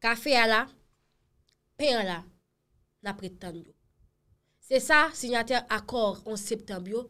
Ka fe ala, pe ala, na pretan yo. Se sa, signater akor 11 septembyo,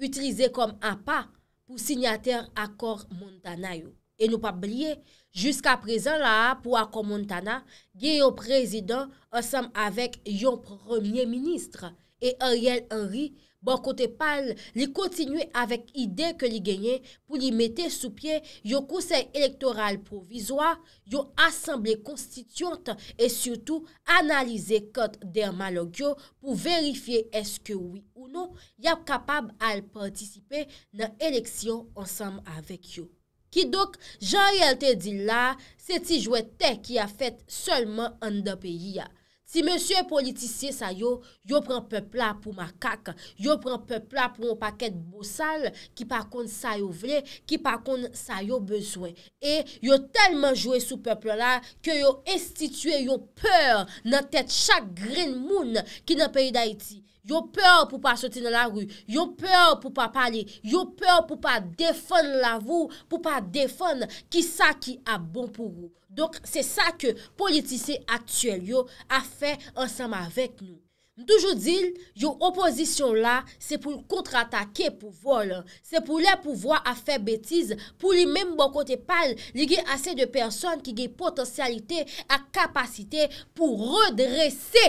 utlize kom an pa pou signater akor Montana yo. E nou pa blye, jiska prezen la, pou akor Montana, gye yo prezident ansam avek yon premier ministre e Ariel Henry, Bon kote pal, li kontinuye avek ide ke li genye pou li mette sou pie yo kousey elektoral provizwa, yo asemble konstituante e syoutou analize kote dermalog yo pou verifiye eske wii ou nou non yap kapab al partisipe nan eleksyon ansam avek yo. Ki dok jan realte di la, se ti jwete ki a fet solman an da peyi ya. Si monsye politisye sa yo, yo pren pepla pou makak, yo pren pepla pou moun paket bousal ki pa konde sa yo vle, ki pa konde sa yo bezwen. E yo telman jwe sou pepla la ke yo estitue yo peur nan tet chak grin moun ki nan peyi Daiti. Yon pew pou pa soti nan la wou, yon pew pou pa pale, yon pew pou pa defon la wou, pou pa defon ki sa ki a bon pou wou. Donk se sa ke politise aktuel yo a fe ansama vek nou. Ndoujou dil, yon opozisyon la se pou kontratake pou vol. Se pou le pouvo a fe betize pou li menm bon kote pal li ge ase de person ki ge potensyalite a kapasite pou redrese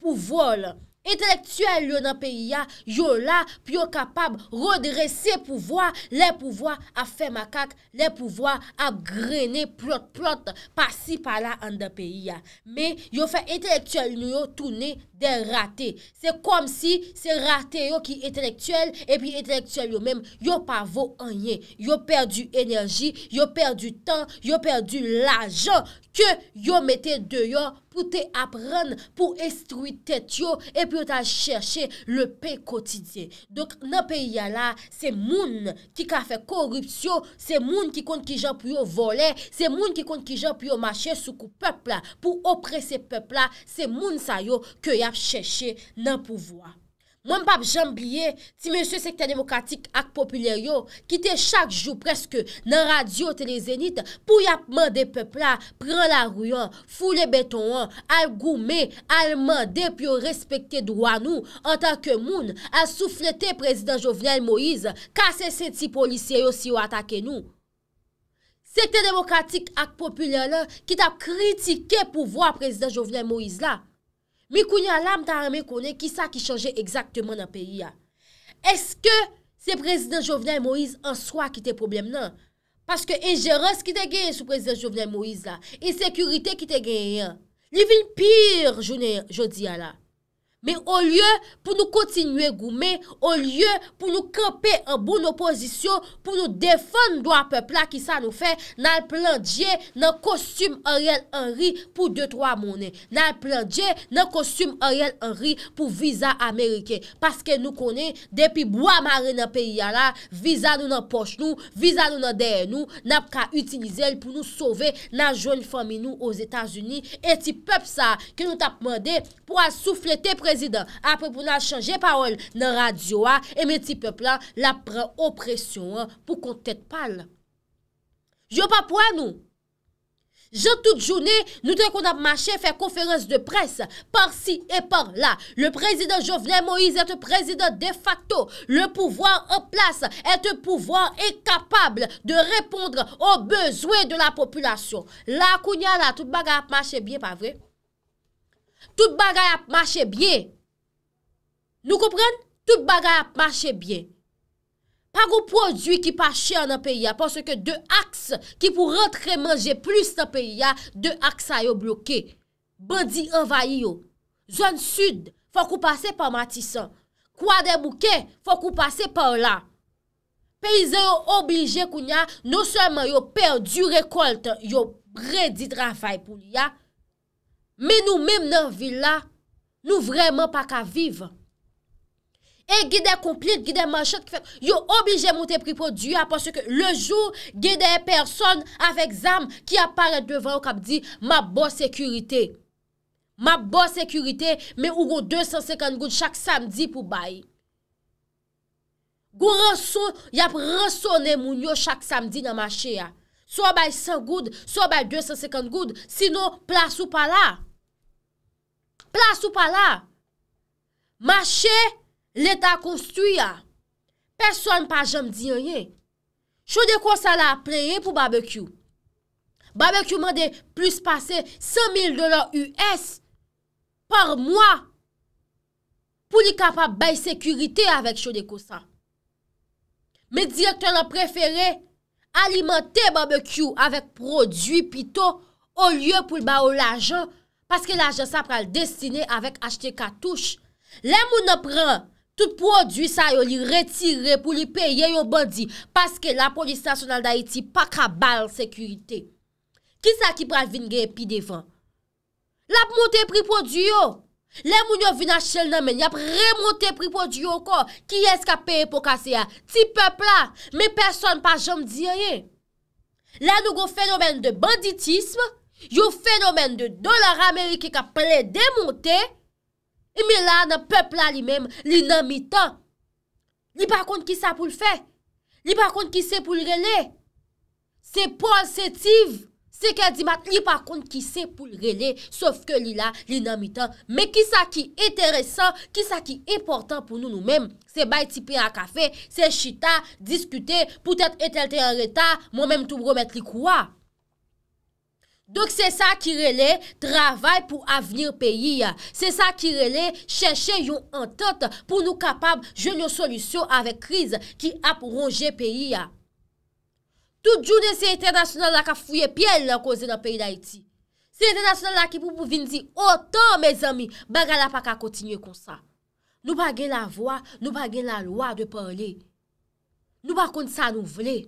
pou vol. Entelektuel yo nan peyi ya, yo la pyo kapab rodre se pouvoi, le pouvoi a fe makak, le pouvoi a grene plot plot pasi pala an de peyi ya. Me yo fe entelektuel yo toune depeyo. den rate. Se kom si se rate yo ki etelektuel epi etelektuel yo menm, yo pa vo anye. Yo perdu enerji, yo perdu tan, yo perdu lajan ke yo mette deyo pou te apren pou estruitet yo epi yo ta chershe le pe kotidye. Donk nan pe yala, se moun ki ka fe koripsyo, se moun ki kont ki jan pou yo vole, se moun ki kont ki jan pou yo mache soukou pepla pou opre se pepla, se moun sa yo ke yo ap chèche nan pouvoi. Mwen pap jambliye, ti mèsyon sekte demokratik ak populer yo, ki te chak jou preske nan radio televizyenit, pou yapman de pepla pran la ruyon, foule beton an, al goume, al mande, pi yo respekte dwa nou an tan ke moun, al souflete prezident Jovenel Moïse, kase se ti polisye yo si yo atake nou. Sekte demokratik ak populer la, ki ta kritike pouvoi prezident Jovenel Moïse la, Mikouni alam ta ame konen ki sa ki chanje Eksaktman nan peyi ya Eske se prezident Jovenel Moïse An swa ki te problem nan Paske e jeroz ki te genye sou prezident Jovenel Moïse la E sekurite ki te genye Li vin pyr Jouni jodi ya la men ou lye pou nou kontinue goume, ou lye pou nou krepe an bou nou pozisyon, pou nou defon nou doan pepla ki sa nou fe, nan plandje nan kostum Ariel Henry pou 2-3 mounen. Nan plandje nan kostum Ariel Henry pou viza Amerike. Paske nou konen, depi bou amare nan peyi ya la, viza nou nan poch nou, viza nou nan deye nou, nan ka utinize l pou nou sove nan jouni fami nou os Etats-Unis. Eti pep sa, ke nou ta pwande pou an souflete pre, Après pour changer parole parole, la radio et mes e men ti la pression hein, pour qu'on qu'on kon pas. Je pas pour nous. Je toute journée, nous devons qu'on a marché, faire conférence de presse, par-ci et par-là. Le président Jovenel Moïse est un président de facto. Le pouvoir en place est un pouvoir capable de répondre aux besoins de la population. La tout là, tout a marché bien, pas vrai? Toute bagay ap mache bie. Nou koupren? Toute bagay ap mache bie. Pag ou prodwi ki pa chè an an peyi ya, porsè ke de aks ki pou rentre manje plus an peyi ya, de aks a yo bloke. Bandi anvay yo. Zon sud, fòk ou pase pan matisan. Kwa de bouke, fòk ou pase pan la. Peyize yo oblije koun ya, nou seman yo perdi rekolte, yo bre ditran fay pou li ya, Men nou mèm nan vi la, nou vreman pa ka viv. E gèdè komplit, gèdè manchèd ki fèk, yo obijè moutè pripo diyo aposèk le jou gèdè person avèk zam ki apare devan ou kap di, ma bo sekurite, ma bo sekurite, men ou go 250 goud chak samdi pou bay. Gou rason, yap rasonen moun yo chak samdi nan manchè ya. So bay 100 goud, so bay 250 goud, sino plas ou pa la. Plas ou pa la, mache l'Etat konstuy ya. Person pa jom di yon ye. Chou de kosan la preye pou barbecue. Barbecue man de plus pase 100 000 $ US par mwa pou li kapab bay sekurite avèk chou de kosan. Mèk direktor la preferè alimentè barbecue avèk prodwi pito ou lye pou ba ou la jan Paske la jensa pral destine avèk achte katouche. Le moun ap pran tout prodwi sa yo li retire pou li peye yo bandi. Paske la polis tasyonal da iti pakra bal sekurite. Kisa ki pral vin gen pi defan? Lap moutè pri prodwi yo. Le moun yo vin achte nan men yap remoutè pri prodwi yo ko. Ki eska peye pou kase ya? Ti pepla, me person pa jom diye. La nou go fenomen de banditisme, Yo fenomen de dolar Amerike ka ple demonte, e mi la nan pepla li menm, li nan mitan. Li pa kont ki sa pou l fe? Li pa kont ki se pou l rele? Se pon setiv, se ke di mat, li pa kont ki se pou l rele, sof ke li la, li nan mitan. Me ki sa ki eteresan, ki sa ki eportan pou nou nou menm? Se bay tipi a kafe, se chita, diskute, pou tete etelte an reta, moun menm tou bromet li kouwa. Dok se sa ki rele travay pou avnir peyi ya. Se sa ki rele chèche yon entote pou nou kapab jen yon solusyon avè kriz ki ap rongè peyi ya. Tout jounen se etèr nasyonal la ka fuyè pièl la kozè nan peyi la iti. Se etèr nasyonal la ki pou pou vin di otan, me zami, baga la pa ka kontinye kon sa. Nou bagè la vwa, nou bagè la lwa de parli. Nou bagè la vwa, nou bagè la lwa de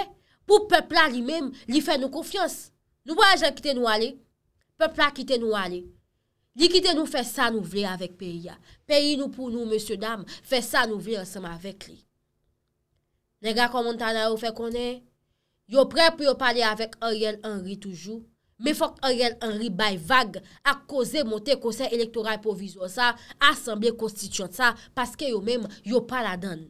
parli. pou pepla li mèm, li fè nou koufians. Nou wè jè kite nou ale, pepla kite nou ale. Li kite nou fè sa nou vle avèk peyi ya. Peyi nou pou nou, mèsyo dam, fè sa nou vle ansèm avèk li. Nè gà komontanè ou fè konè, yo prè pou yo palè avèk Ariel Henry toujou, mè fòk Ariel Henry bay vag ak koze motè konsè elektoray pou vizyon sa, asambè konstityon sa, paske yo mèm, yo pala danne.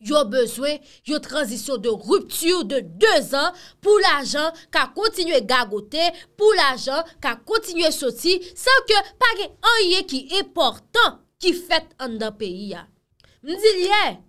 Yo bezwe, yo tranzisyon de ruptu yo de 2 an pou la jan ka kontinye gagote, pou la jan ka kontinye soti, san ke page anye ki e portan ki fet an dan peyi ya. Ndi liye?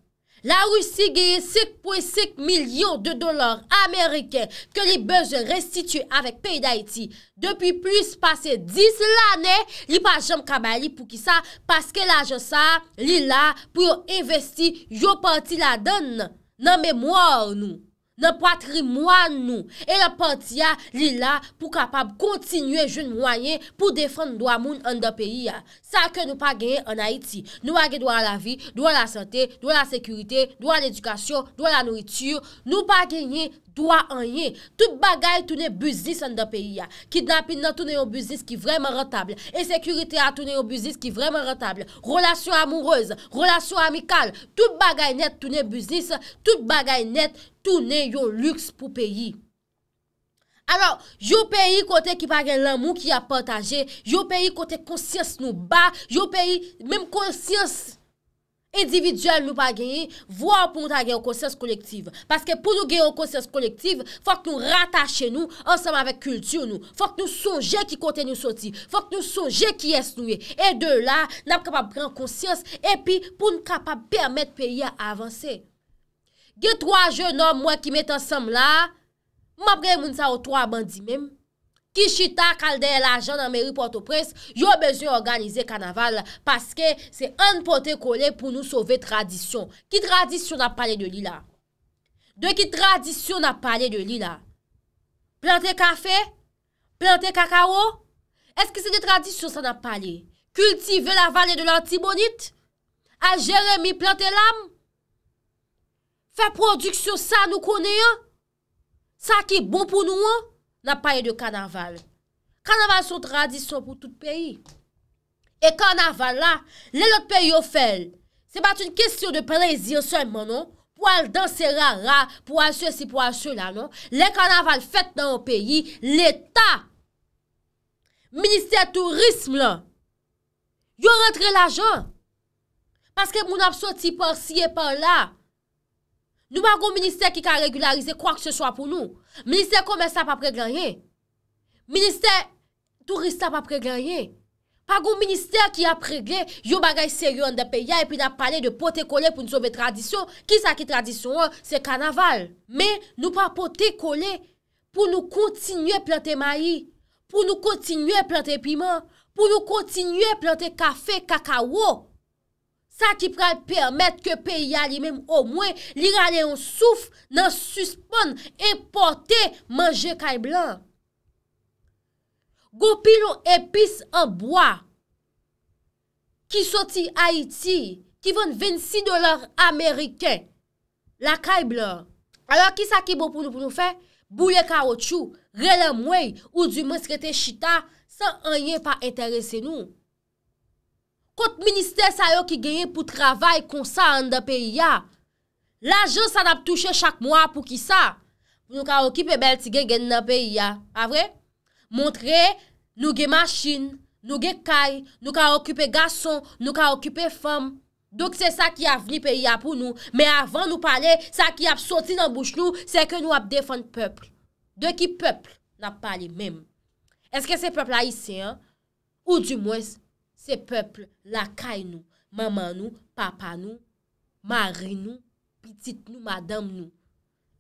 La ou si geye sek pou sek milyon de dolar Amerike ke li bej restitue avèk pey da iti. Depi plus pase dis l'anè, li pa jom kamali pou ki sa, paske la josa li la pou yo investi yo pati la don nan memwa ou nou. Nè patrimwa nou. E lè patia li la pou kapab kontinye joun mwenye pou defon dwa moun an de peyi ya. Sa ke nou pa genye an Haiti. Nou a genye dwa la vi, dwa la sante, dwa la sekurite, dwa l'edukasyon, dwa la nouitur. Nou pa genye dwa anye. Tout bagay toune buzis an de peyi ya. Kidnapin nan toune yon buzis ki vremen rentable. E sekurite an toune yon buzis ki vremen rentable. Relasyon amoureuse, relasyon amikal. Tout bagay net toune buzis, tout bagay net. tou ne yo lüks pou peyi. Alors, yo peyi kote ki pa gen lammou ki apataje, yo peyi kote konsyens nou ba, yo peyi, mèm konsyens individuel nou pa genye, vo apon ta gen konsyens kolektiv. Paske pou nou gen konsyens kolektiv, fòk nou ratache nou, ansèm avèk kultur nou, fòk nou souje ki kote nou soti, fòk nou souje ki es nou ye. E de la, nap kapap gen konsyens, e pi pou nou kapap permèt peyi avansè. Ge trwa je nom mwen ki met ansam la, mwen pre moun sa o trwa bandi mem. Ki chita kalde la jan nan meri Port-au-Presse, yo bezon organize kanaval, paske se an pote kole pou nou sove tradisyon. Ki tradisyon na pale de li la? De ki tradisyon na pale de li la? Plante kafe? Plante kakao? Eske se de tradisyon sa na pale? Kultive la vale de lantibonite? A jeremi plante lam? Fè prodüksyon sa nou konè yon. Sa ki bon pou nou an, nan paye de kanaval. Kanaval sou tradisyon pou tout peyi. E kanaval la, le lot peyi yo fèl, se bat un kestyon de prezi an seman, non? Po al dan se ra ra, po al se si, po al se la, non? Le kanaval fèt nan o peyi, l'Etat, Ministèr Tourisme, lan, yo rentre la jan. Paske moun apso ti par si, e par la, Nou pa goun minister ki ka regularize kwa ke se swa pou nou. Minister kon mè sa pa preglenye. Minister tou ris sa pa preglenye. Pa goun minister ki a preglenye, yon bagay seryon de pe ya e pi la pale de pote kole pou nou sobe tradisyon. Ki sa ki tradisyon wè? Se kanaval. Me nou pa pote kole pou nou kontinye plante mayi, pou nou kontinye plante pimen, pou nou kontinye plante kafe, kakawo. Sa ki pral permet ke peyi yali mem o mwen, li yale yon souf nan suspon, importe manje kay blan. Gopi nou epis an boa, ki soti Haiti, ki ven 26 dolar Ameriken, la kay blan. Alors ki sa ki bon pou nou pou nou fe? Bouye karo chou, rele mwen, ou di mons kete chita, sa anye pa enterese nou. Kote minister sa yo ki genye pou travay konsa an de peyi ya. La jen sa dap touche chak mwa pou ki sa. Nou ka okipe bel ti genye genye de peyi ya. A vre? Montre nou genye masin, nou genye kay, nou ka okipe gason, nou ka okipe fem. Dok se sa ki a veni peyi ya pou nou. Men avan nou pale, sa ki a psoti nan bouch nou, se ke nou ap defan pepl. De ki pepl, nap pale men. Eske se pepl la yise, ou di mwese? Se pepl lakay nou, maman nou, papa nou, mari nou, pitit nou, madame nou.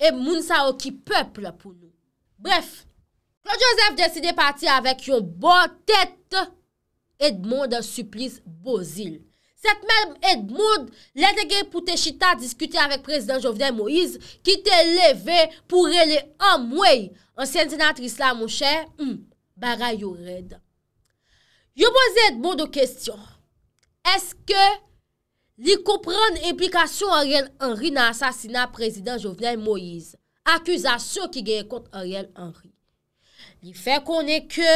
E moun sa o ki pepl pou nou. Bref, Claude Joseph deside pati avèk yon bon tèt Edmonde suplis bozil. Set mèm Edmonde, lè dege pou te chita diskute avèk prezident Jovden Moïse, ki te leve pou rele amwey an sentinatri islam ou chè, hmm, baray yo reda. Yo mwen zet moun de kestyon. Bon Eske li koupran implikasyon Ariel Henry na asasina prezident Jovenel Moïse? Akuzasyon ki genye kont Ariel Henry. Li fe konen ke,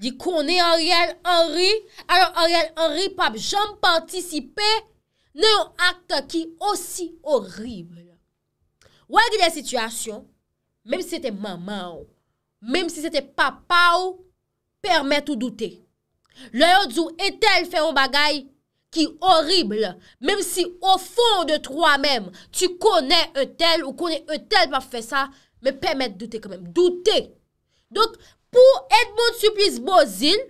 li konen Ariel Henry, alo Ariel Henry pap jom pa antisipe, ne yon akta ki osi orible. Ouagye de sityasyon, mem si se te mama ou, mem si se te papa ou, permet ou doute. Le yozou etel fè ou bagay ki orrible Mèm si ou fon de troa mèm Tu konè etel ou konè etel pa fè sa Mè pèmè doutè kèmèm, doutè Donk pou et moun suplis bozil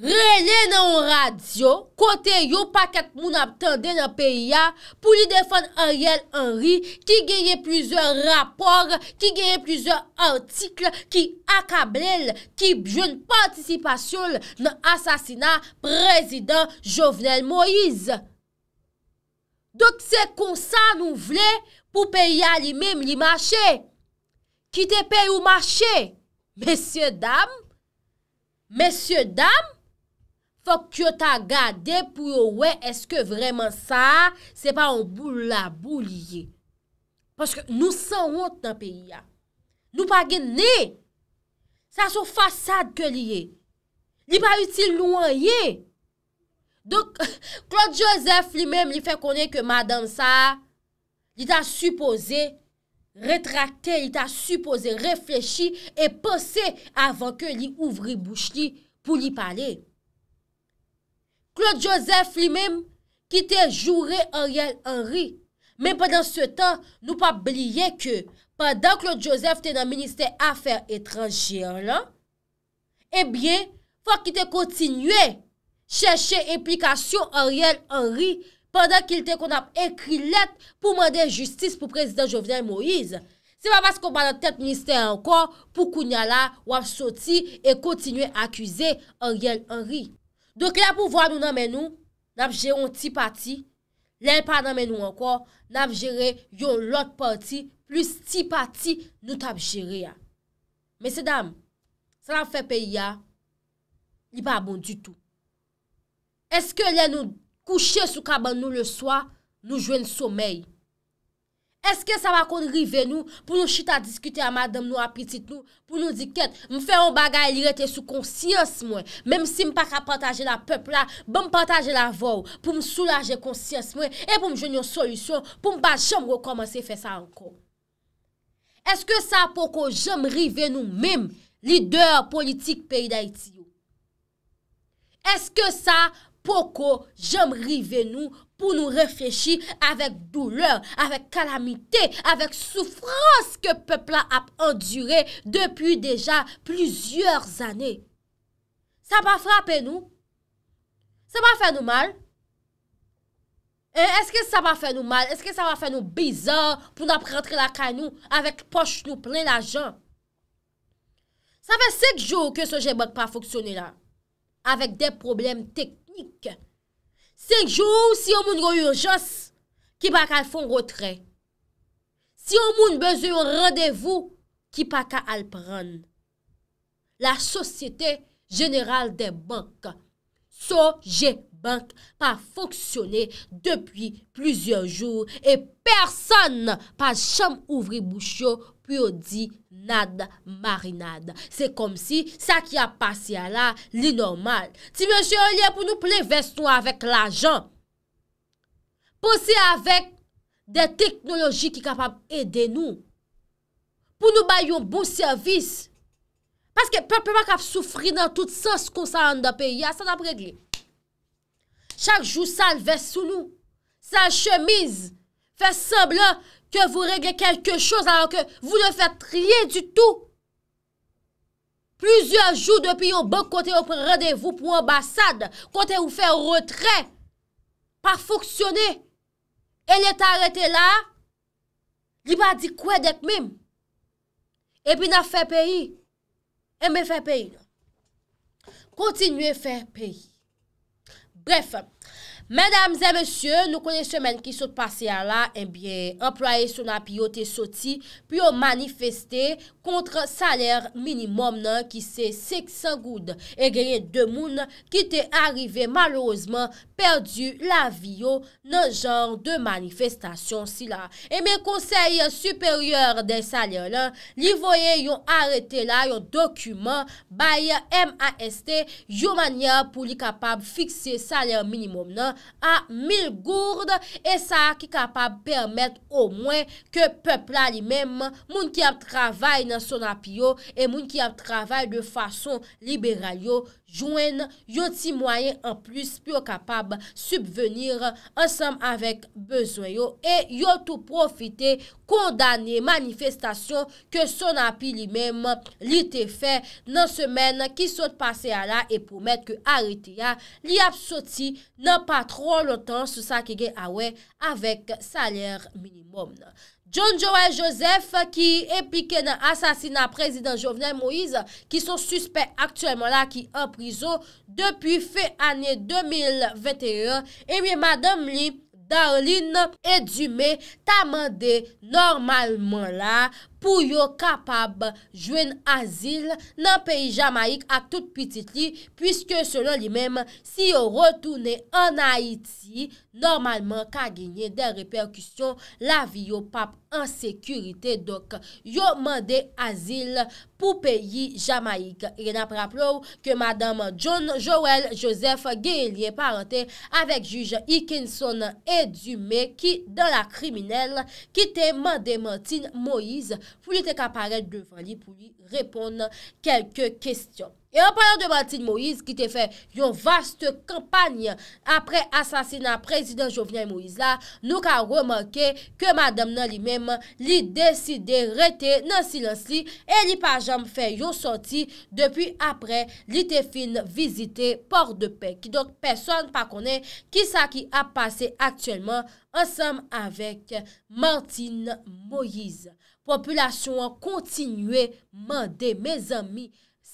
Rele nan radio, kote yo paket moun ap tende nan PEIA pou li defan Ariel Henry ki gyeye plizor rapor, ki gyeye plizor antikl, ki akablel, ki bjoun participasyon nan asasina prezident Jovenel Moïse. Dok se konsan nou vle pou PEIA li mèm li mache. Ki te pe ou mache, mesye dam, mesye dam. Fok kyo ta gade pou yo we eske vreman sa, se pa ou bou la bou li ye. Paske nou san wote nan peyi ya. Nou pa gen ne. Sa sou fasade ke li ye. Li pa uti louan ye. Dok Claude Joseph li menm li fe konen ke madan sa, li ta supose, retrakte, li ta supose, reflechi, e pose avan ke li ouvri bouch li pou li pale. Claude Joseph li mèm ki te joure Ariel Henry mèm pèndan se tan nou pa blye ke pèndan Claude Joseph te nan Ministè Affaires étrangères la, e eh bie fèk ki te kontinuè chèche implikasyon Ariel Henry pèndan ki te kon ap ekri let pou mèndè justice pou Prezident Jovian Moïse. Se pa pas kon pèndan te Ministè encore pou koun yala wap soti e kontinuè akuse Ariel Henry. Dok la pou vwa nou nanmen nou, nabjere yon ti pati, lè yon pa nanmen nou ankor, nabjere yon lot pati, plus ti pati nou tabjere ya. Mese dam, sa la fè pe ya, li pa bon du tout. Eske lè nou kouche sou kaban nou le swa, nou jwen soumey. Eske sa wakon rive nou pou nou chita diskute a madame nou apetite nou? Pou nou di ket mou fè yon bagay li rete sou konsyans mwen? Mèm si m pa ka pataje la pep la, bè m pataje la vòw pou m soulaje konsyans mwen e pou m joun yon solusyon pou m pa jom rekomansi fè sa ankon. Eske sa poko jom rive nou mèm lider politik peyi da iti yo? Eske sa poko jom rive nou mwen? pou nou refrechi avèk douleur, avèk kalamite, avèk soufrans ke pepla ap endure depi deja plizyeur zanè. Sa pa frapè nou? Sa pa fè nou mal? E, eske sa pa fè nou mal? Eske sa pa fè nou bizar pou nou ap rentre la kanyou avèk poche nou plè la jan? Sa fè sèk jou kè se jè bot pa foksyonè la, avèk dè problem teknikè. Sekjou si yon moun goy urjos, ki pa ka al fon rotre. Si yon moun bezyon radevou, ki pa ka al pran. La sosyete jeneral de bank, soje bank, pa foksyone depi plizyon joun e person pa cham ouvri boucho oujou. Pyo di nad marinad. Se kom si bon sa ki ap pasi ala li normal. Ti monsi olye pou nou ple vest nou avèk la jan. Ponsi avèk de teknoloji ki kapap ede nou. Pou nou bayon bon servis. Paske pepeman kap soufri nan tout sas kon sa an da peyi. A sa nap regle. Chak jou sal vest sou nou. Sal chemiz. Fè sab la. A sa. ke vou regle kelke chose, an ke vou nou fè triye du tout. Plüzyon jout depi yon bok, kote yon prè radevou pou mou ambassade, kote yon fè retren, pa foksyone, elè t'arete la, li pa di kouè dèk mim, epi nan fè peyi, e mè fè peyi. Kontinuyen fè peyi. Bref, Mèdames et mèsyè, nou konè semen ki sot passe ya la, embyè, employè sou na piyo te soti, piyo manifestè kontre salèr minimum nan, ki se seksagoud, e genye demoun, ki te arrive malouzman, perdu la viyo nan jan de manifestasyon si la. Emyè, konseyè supèryèr de salèr lan, li voyè yon arete la, yon dokumen, baye M.A.S.T. yon manye pou li kapab fikse salèr minimum nan, a mil gourd e sa a ki kapap permet o mwen ke pepla li menm moun ki ap travay nan son apiyo e moun ki ap travay de fason liberalyo Jwen yon ti mwayen an plus pyo kapab subvenir ansem avek bezwen yo e yon tou profite kondane manifestasyon ke son api li menm li te fe nan semen ki sot pase a la e poumet ke arite ya li ap soti nan pa tro lotan sou sa ke gen awe avek saler minimum nan. John Joël Joseph ki epike nan asasina prezident Jovenel Moïse ki son suspect aktuelman la ki an prizo depi fe anye 2021. E miye madame li Darline Edume tamande normalman la. pou yo kapab jwen azil nan peyi Jamaik ak tout pitit li, pwiske selon li mem, si yo rotounen an Haiti, normalman ka genye den reperkusyon la vi yo pap an sekurite, dok yo mande azil pou peyi Jamaik. Gen apraplou ke madame Joan Joël Joseph Géellier parente avek juj Ikinson Edume ki dan la kriminel kite mande Martine Moïse pou li tek aparel devan li pou li repon kelke kestyon. E anpanyan de Martine Moïse ki te fe yon vaste kampanyan apre asasina prezident Jovian Moïse la, nou ka remanke ke madame nan li mem li deside rete nan silans li e li pajam fe yon soti depi apre li te fin vizite Porte de Pec. Ki donk peson pa konen ki sa ki ap pase aktyelman ansam avek Martine Moïse. Populasyon kontinue mande, me zami,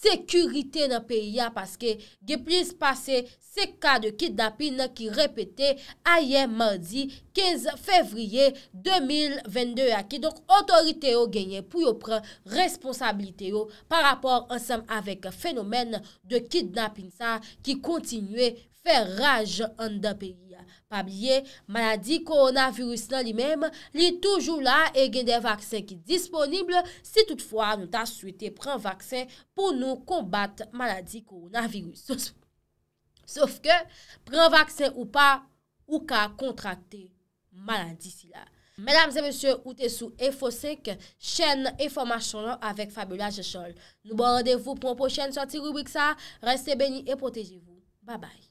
sekurite nan peyi ya paske ge plis pase se ka de kidnapin ki repete aye mandi 15 fevriye 2022 aki. Donk otorite yo genye pou yo pren responsabilite yo par rapor ansem avek fenomen de kidnapin sa ki kontinue fevriye. fè raje an da peri. Pab liye, maladi koronavirus nan li mem, li toujou la e gen de vaksen ki disponible, si toutfwa nou ta souite pren vaksen pou nou kombat maladi koronavirus. Sòf ke, pren vaksen ou pa, ou ka kontrakte maladi si la. Mèdames et mèsyè, oute sou EFOSEC, chèn e formasyon nan avèk fabelaj e sol. Nou bo radevou pou mpo chèn soti rubrik sa, reste beni e potejevou. Babay.